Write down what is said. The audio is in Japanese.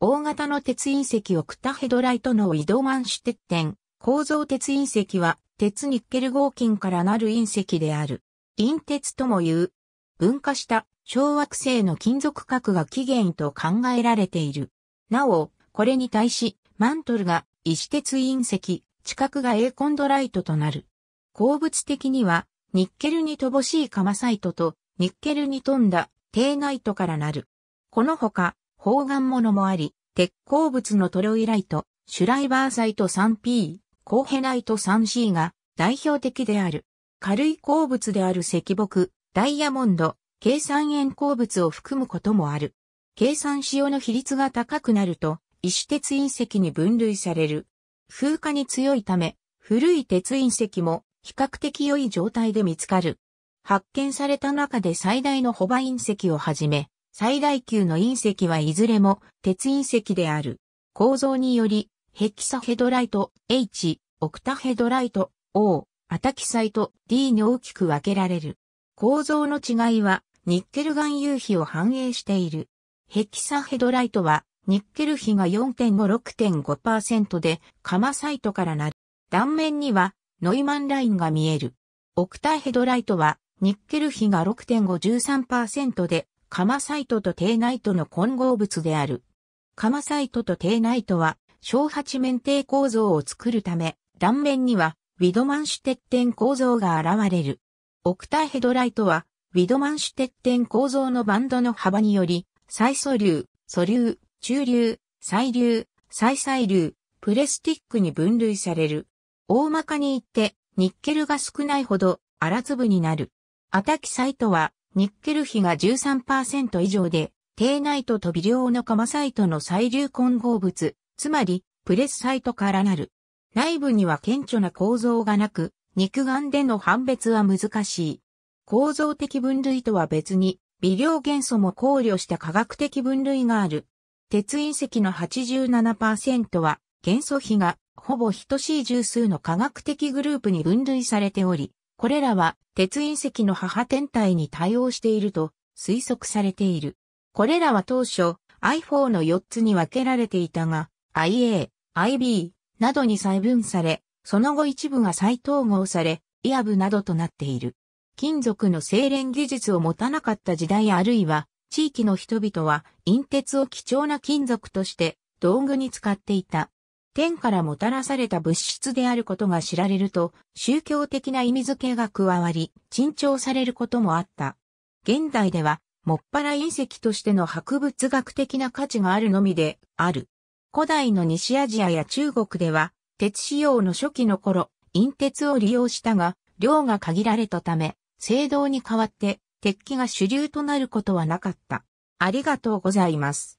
大型の鉄隕石オクタヘドライトの移動マンシュテッテン。構造鉄隕石は鉄ニッケル合金からなる隕石である。隕鉄とも言う。分化した小惑星の金属核が起源と考えられている。なお、これに対し、マントルが石鉄隕石、地殻がエーコンドライトとなる。鉱物的には、ニッケルに乏しいカマサイトと、ニッケルに富んだテナイトからなる。このほか、抗岩物もあり、鉄鉱物のトロイライト、シュライバーサイト 3P、コーヘナイト 3C が代表的である。軽い鉱物である石木、ダイヤモンド、計算塩鉱物を含むこともある。計算塩の比率が高くなると、石鉄隕石に分類される。風化に強いため、古い鉄隕石も比較的良い状態で見つかる。発見された中で最大のホバ隕石をはじめ、最大級の隕石はいずれも鉄隕石である。構造により、ヘキサヘドライト H、オクタヘドライト O、アタキサイト D に大きく分けられる。構造の違いは、ニッケル含有比を反映している。ヘキサヘドライトは、ニッケル比が4.5-6.5%で、カマサイトからなる。断面には、ノイマンラインが見える。オクタヘドライトは、ニッケル比が6.5-13%で、カマサイトとテイナイトの混合物である。カマサイトとテイナイトは、小八面体構造を作るため、断面には、ウィドマンシュテッテン構造が現れる。オクタヘドライトは、ウィドマンシュテッテン構造のバンドの幅により、再素粒、素粒、中粒、再粒、再細粒、プレスティックに分類される。大まかに言って、ニッケルが少ないほど、荒粒になる。アタキサイトは、ニッケル比が13%以上で、低ナイトと微量のカマサイトの最流混合物、つまり、プレスサイトからなる。内部には顕著な構造がなく、肉眼での判別は難しい。構造的分類とは別に、微量元素も考慮した科学的分類がある。鉄隕石の87%は、元素比がほぼ等しい十数の科学的グループに分類されており、これらは鉄隕石の母天体に対応していると推測されている。これらは当初 i4 の4つに分けられていたが IA、IB などに細分され、その後一部が再統合され、イアブなどとなっている。金属の精錬技術を持たなかった時代あるいは地域の人々は陰鉄を貴重な金属として道具に使っていた。天からもたらされた物質であることが知られると、宗教的な意味付けが加わり、珍重されることもあった。現代では、もっぱら隕石としての博物学的な価値があるのみで、ある。古代の西アジアや中国では、鉄使用の初期の頃、隕鉄を利用したが、量が限られたため、青銅に代わって、鉄器が主流となることはなかった。ありがとうございます。